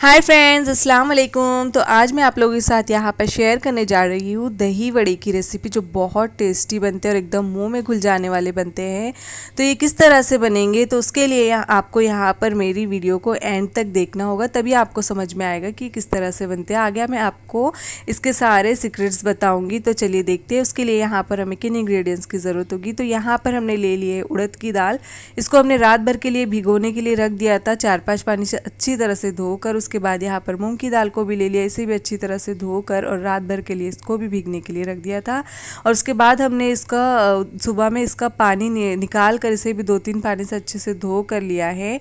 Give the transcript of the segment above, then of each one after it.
hi friends अस्सलाम वालेकुम तो आज मैं आप लोगों के साथ यहाँ पर शेयर करने जा रही हूँ दही वड़े की रेसिपी जो बहुत टेस्टी बनते हैं और एकदम मुंह में घुल जाने वाले बनते हैं तो ये किस तरह से बनेंगे तो उसके लिए यह, आपको यहाँ पर मेरी वीडियो को एंड तक देखना होगा तभी आपको समझ में आएगा कि किस तरह से बनते हैं आगे मैं आपको इसके सारे सीक्रेट्स बताऊँगी तो चलिए देखते हैं उसके लिए यहाँ पर हमें किन इंग्रेडिएंट्स की ज़रूरत होगी तो यहाँ पर हमने ले लिए उड़द की दाल इसको हमने रात भर के लिए भिगोने के लिए रख दिया था चार पाँच पानी से अच्छी तरह से धोकर उस उसके बाद यहाँ पर मूंग की दाल को भी ले लिया इसे भी अच्छी तरह से धोकर और रात भर के लिए इसको भी भीगने के लिए रख दिया था और उसके बाद हमने इसका सुबह में इसका पानी निकाल कर इसे भी दो तीन पानी से अच्छे से धो कर लिया है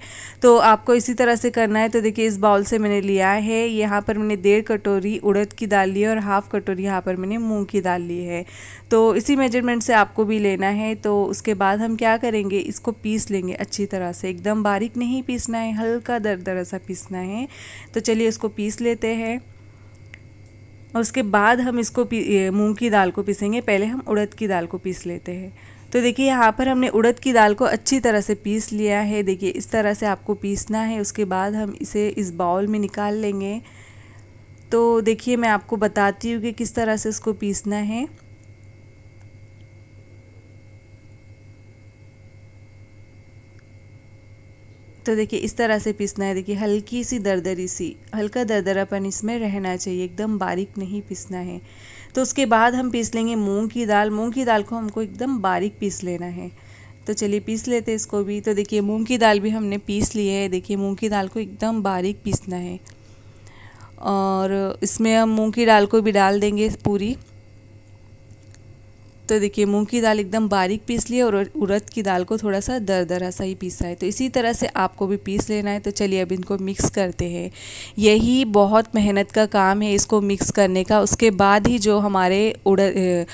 तो आपको इसी तरह से करना है तो देखिए इस बाउल से मैंने लिया है यहाँ पर मैंने डेढ़ कटोरी उड़द की दाल ली और हाफ़ कटोरी यहाँ पर मैंने मूँग की दाल ली है तो इसी मेजरमेंट से आपको भी लेना है तो उसके बाद हम क्या करेंगे इसको पीस लेंगे अच्छी तरह से एकदम बारीक नहीं पीसना है हल्का दर दरा सा पीसना है तो चलिए इसको पीस लेते हैं और उसके बाद हम इसको मूंग की दाल को पीसेंगे पहले हम उड़द की दाल को पीस लेते हैं तो देखिए यहाँ पर हमने उड़द की दाल को अच्छी तरह से पीस लिया है देखिए इस तरह से आपको पीसना है उसके बाद हम इसे इस बाउल में निकाल लेंगे तो देखिए मैं आपको बताती हूँ कि किस तरह से इसको पीसना है तो देखिए इस तरह से पीसना है देखिए हल्की सी दरदरी सी हल्का दरदरापन इसमें रहना चाहिए एकदम बारीक नहीं पीसना है तो उसके बाद हम पीस लेंगे मूंग की दाल मूंग की दाल को हमको एकदम बारीक पीस लेना है तो चलिए पीस लेते हैं इसको भी तो देखिए मूंग की दाल भी हमने पीस ली है देखिए मूँग की दाल को एकदम बारीक पीसना है और इसमें हम मूँग की दाल को भी डाल देंगे पूरी तो देखिए मूंग की दाल एकदम बारीक पीस ली और उड़द की दाल को थोड़ा सा दर दरा सा ही पीसा है तो इसी तरह से आपको भी पीस लेना है तो चलिए अब इनको मिक्स करते हैं यही बहुत मेहनत का काम है इसको मिक्स करने का उसके बाद ही जो हमारे उड़द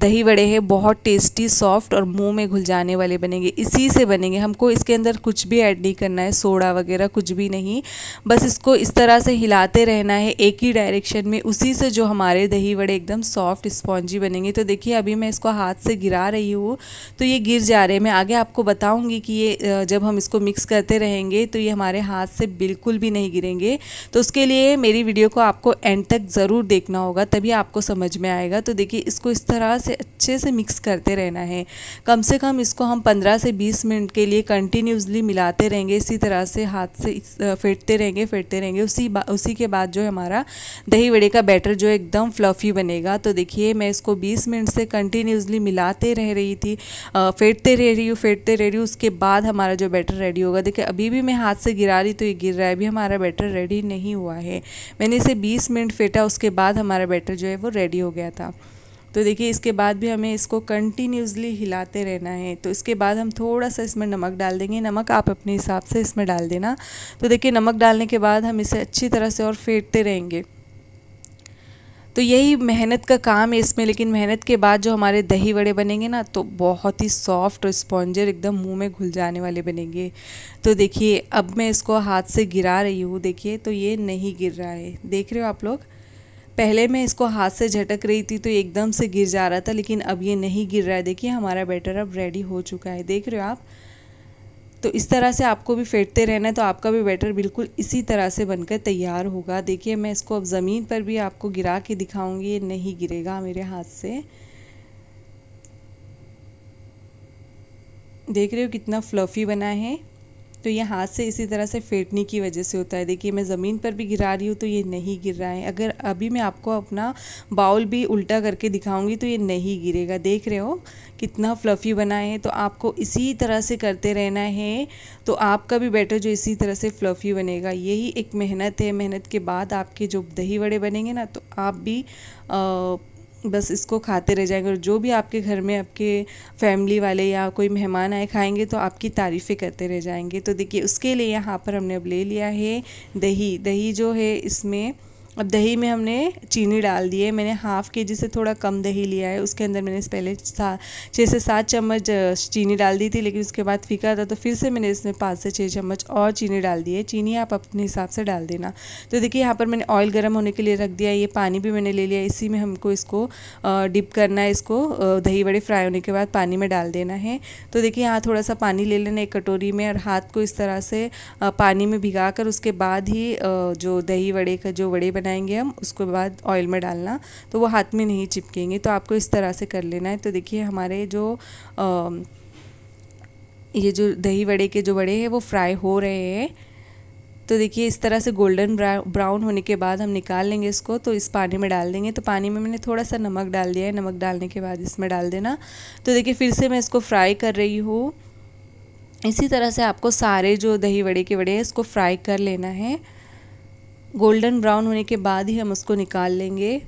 दही बड़े हैं बहुत टेस्टी सॉफ्ट और मुंह में घुल जाने वाले बनेंगे इसी से बनेंगे हमको इसके अंदर कुछ भी ऐड नहीं करना है सोडा वगैरह कुछ भी नहीं बस इसको इस तरह से हिलाते रहना है एक ही डायरेक्शन में उसी से जो हमारे दही बड़े एकदम सॉफ्ट स्पॉन्जी बनेंगे तो देखिए देखिए अभी मैं इसको हाथ से गिरा रही हूँ तो ये गिर जा रहे हैं मैं आगे आपको बताऊँगी कि ये जब हम इसको मिक्स करते रहेंगे तो ये हमारे हाथ से बिल्कुल भी नहीं गिरेंगे तो उसके लिए मेरी वीडियो को आपको एंड तक ज़रूर देखना होगा तभी आपको समझ में आएगा तो देखिए इसको इस तरह से अच्छे से मिक्स करते रहना है कम से कम इसको हम पंद्रह से बीस मिनट के लिए कंटिन्यूसली मिलाते रहेंगे इसी तरह से हाथ से फेंटते रहेंगे फेंटते रहेंगे उसी उसी के बाद जो है हमारा दही वड़े का बैटर जो एकदम फ्लफ़ी बनेगा तो देखिए मैं इसको 20 मिनट से से कंटिन्यूसली मिलाते रह रही थी फेंटते रह रही हूँ फेंटते रह रही हूँ उसके बाद हमारा जो बैटर रेडी होगा देखिए अभी भी मैं हाथ से गिरा रही तो ये गिर रहा है अभी हमारा बैटर रेडी नहीं हुआ है मैंने इसे बीस मिनट फेंटा उसके बाद हमारा बैटर जो है वो रेडी हो गया था तो देखिए इसके बाद भी हमें इसको कंटिन्यूसली हिलाते रहना है तो इसके बाद हम थोड़ा सा इसमें नमक डाल देंगे नमक आप अपने हिसाब से इसमें डाल देना तो देखिए नमक डालने के बाद हम इसे अच्छी तरह से और फेंटते रहेंगे तो यही मेहनत का काम है इसमें लेकिन मेहनत के बाद जो हमारे दही वड़े बनेंगे ना तो बहुत ही सॉफ्ट और स्पॉन्जर एकदम मुंह में घुल जाने वाले बनेंगे तो देखिए अब मैं इसको हाथ से गिरा रही हूँ देखिए तो ये नहीं गिर रहा है देख रहे हो आप लोग पहले मैं इसको हाथ से झटक रही थी तो एकदम से गिर जा रहा था लेकिन अब ये नहीं गिर रहा है देखिए हमारा बैटर अब रेडी हो चुका है देख रहे हो आप तो इस तरह से आपको भी फेंटते रहना है तो आपका भी बैटर बिल्कुल इसी तरह से बनकर तैयार होगा देखिए मैं इसको अब ज़मीन पर भी आपको गिरा के दिखाऊंगी ये नहीं गिरेगा मेरे हाथ से देख रहे हो कितना फ्लफ़ी बना है तो ये हाथ से इसी तरह से फेंटने की वजह से होता है देखिए मैं ज़मीन पर भी गिरा रही हूँ तो ये नहीं गिर रहा है अगर अभी मैं आपको अपना बाउल भी उल्टा करके दिखाऊंगी तो ये नहीं गिरेगा देख रहे हो कितना फ्लफ़ी बना है तो आपको इसी तरह से करते रहना है तो आपका भी बैटर जो इसी तरह से फ्लफ़ी बनेगा यही एक मेहनत है मेहनत के बाद आपके जो दही वड़े बनेंगे ना तो आप भी आ, बस इसको खाते रह जाएंगे और जो भी आपके घर में आपके फैमिली वाले या कोई मेहमान आए खाएंगे तो आपकी तारीफ़ें करते रह जाएंगे तो देखिए उसके लिए यहाँ पर हमने अब ले लिया है दही दही जो है इसमें अब दही में हमने चीनी डाल दी है मैंने हाफ़ के जी से थोड़ा कम दही लिया है उसके अंदर मैंने पहले छः से सात चम्मच चीनी डाल दी थी लेकिन उसके बाद फीका था तो फिर से मैंने इसमें पाँच से छः चम्मच और चीनी डाल दी है चीनी आप अपने हिसाब से डाल देना तो देखिए यहाँ पर मैंने ऑयल गर्म होने के लिए रख दिया ये पानी भी मैंने ले लिया इसी में हमको इसको डिप करना है इसको दही बड़े फ्राई होने के बाद पानी में डाल देना है तो देखिए यहाँ थोड़ा सा पानी ले लेना एक कटोरी में और हाथ को इस तरह से पानी में भिगा कर उसके बाद ही जो दही वड़े का जो वड़े बनाएंगे हम उसके बाद ऑयल में डालना तो वो हाथ में नहीं चिपकेंगे तो आपको इस तरह से कर लेना है तो देखिए हमारे जो आ, ये जो दही वड़े के जो वड़े हैं वो फ्राई हो रहे हैं तो देखिए इस तरह से गोल्डन ब्राउन होने के बाद हम निकाल लेंगे इसको तो इस पानी में डाल देंगे तो पानी में मैंने थोड़ा सा नमक डाल दिया है नमक डालने के बाद इसमें डाल देना तो देखिए फिर से मैं इसको फ्राई कर रही हूँ इसी तरह से आपको सारे जो दही वड़े के वड़े हैं इसको फ्राई कर लेना है गोल्डन ब्राउन होने के बाद ही हम उसको निकाल लेंगे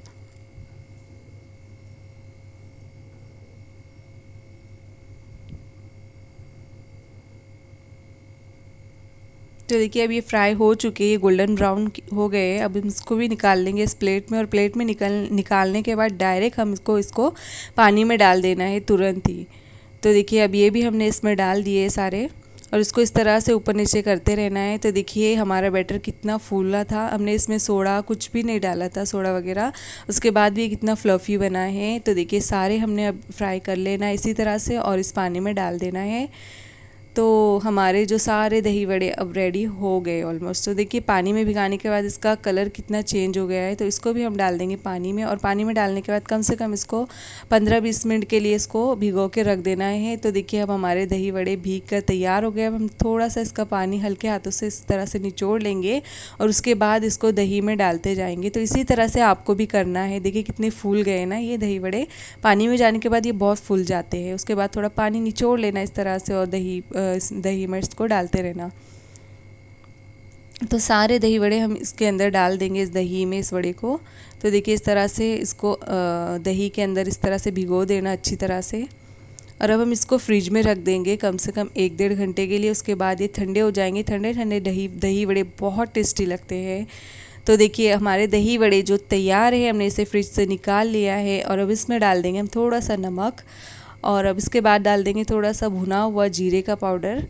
तो देखिए अब ये फ्राई हो चुके ये गोल्डन ब्राउन हो गए अब हम इसको भी निकाल लेंगे इस प्लेट में और प्लेट में निकल निकालने के बाद डायरेक्ट हम इसको इसको पानी में डाल देना है तुरंत ही तो देखिए अब ये भी हमने इसमें डाल दिए सारे और इसको इस तरह से ऊपर नीचे करते रहना है तो देखिए हमारा बैटर कितना फूला था हमने इसमें सोडा कुछ भी नहीं डाला था सोडा वगैरह उसके बाद भी कितना फ्लफ़ी बना है तो देखिए सारे हमने अब फ्राई कर लेना इसी तरह से और इस पानी में डाल देना है तो हमारे जो सारे दही वड़े अब रेडी हो गए ऑलमोस्ट तो देखिए पानी में भिगाने के बाद इसका कलर कितना चेंज हो गया है तो इसको भी हम डाल देंगे पानी में और पानी में डालने के बाद कम से कम इसको 15-20 मिनट के लिए इसको भिगो के रख देना है तो देखिए अब हमारे दही वड़े भीग कर तैयार हो गए अब हम थोड़ा सा इसका पानी हल्के हाथों से इस तरह से निचोड़ लेंगे और उसके बाद इसको दही में डालते जाएंगे तो इसी तरह से आपको भी करना है देखिए कितने फूल गए ना ये दही वड़े पानी में जाने के बाद ये बहुत फूल जाते हैं उसके बाद थोड़ा पानी निचोड़ लेना इस तरह से और दही दही मिर्च को डालते रहना तो सारे दही वड़े हम इसके अंदर डाल देंगे इस दही में इस वड़े को तो देखिए इस तरह से इसको दही के अंदर इस तरह से भिगो देना अच्छी तरह से और अब हम इसको फ्रिज में रख देंगे कम से कम एक डेढ़ घंटे के लिए उसके बाद ये ठंडे हो जाएंगे ठंडे ठंडे दही दही वड़े बहुत टेस्टी लगते हैं तो देखिए हमारे दही वड़े जो तैयार है हमने इसे फ्रिज से निकाल लिया है और अब इसमें डाल देंगे हम थोड़ा सा नमक और अब इसके बाद डाल देंगे थोड़ा सा भुना हुआ जीरे का पाउडर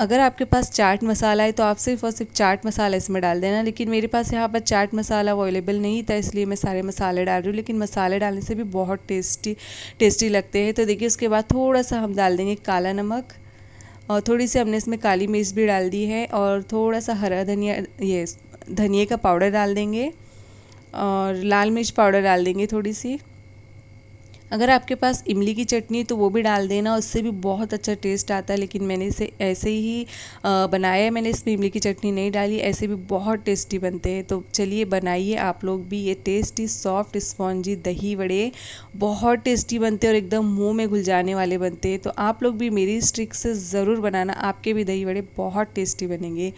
अगर आपके पास चाट मसाला है तो आप सिर्फ और सिर्फ चाट मसाला इसमें डाल देना लेकिन मेरे पास यहाँ पर चाट मसाला अवेलेबल नहीं था इसलिए मैं सारे मसाले डाल रही हूँ लेकिन मसाले डालने से भी बहुत टेस्टी टेस्टी लगते हैं तो देखिए उसके बाद थोड़ा सा हम डाल देंगे काला नमक और थोड़ी सी हमने इसमें काली मिर्च भी डाल दी है और थोड़ा सा हरा धनिया ये धनिए का पाउडर डाल देंगे और लाल मिर्च पाउडर डाल देंगे थोड़ी सी अगर आपके पास इमली की चटनी तो वो भी डाल देना उससे भी बहुत अच्छा टेस्ट आता है लेकिन मैंने इसे ऐसे ही बनाया है मैंने इसमें इमली की चटनी नहीं डाली ऐसे भी बहुत टेस्टी बनते हैं तो चलिए बनाइए आप लोग भी ये टेस्टी सॉफ्ट स्पॉन्जी दही वड़े बहुत टेस्टी बनते हैं और एकदम मुँह में घुल जाने वाले बनते हैं तो आप लोग भी मेरी इस ट्रिक से ज़रूर बनाना आपके भी दही वड़े बहुत टेस्टी बनेंगे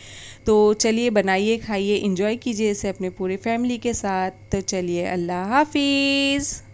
तो चलिए बनाइए खाइए इंजॉय कीजिए इसे अपने पूरे फैमिली के साथ तो चलिए अल्लाह हाफिज़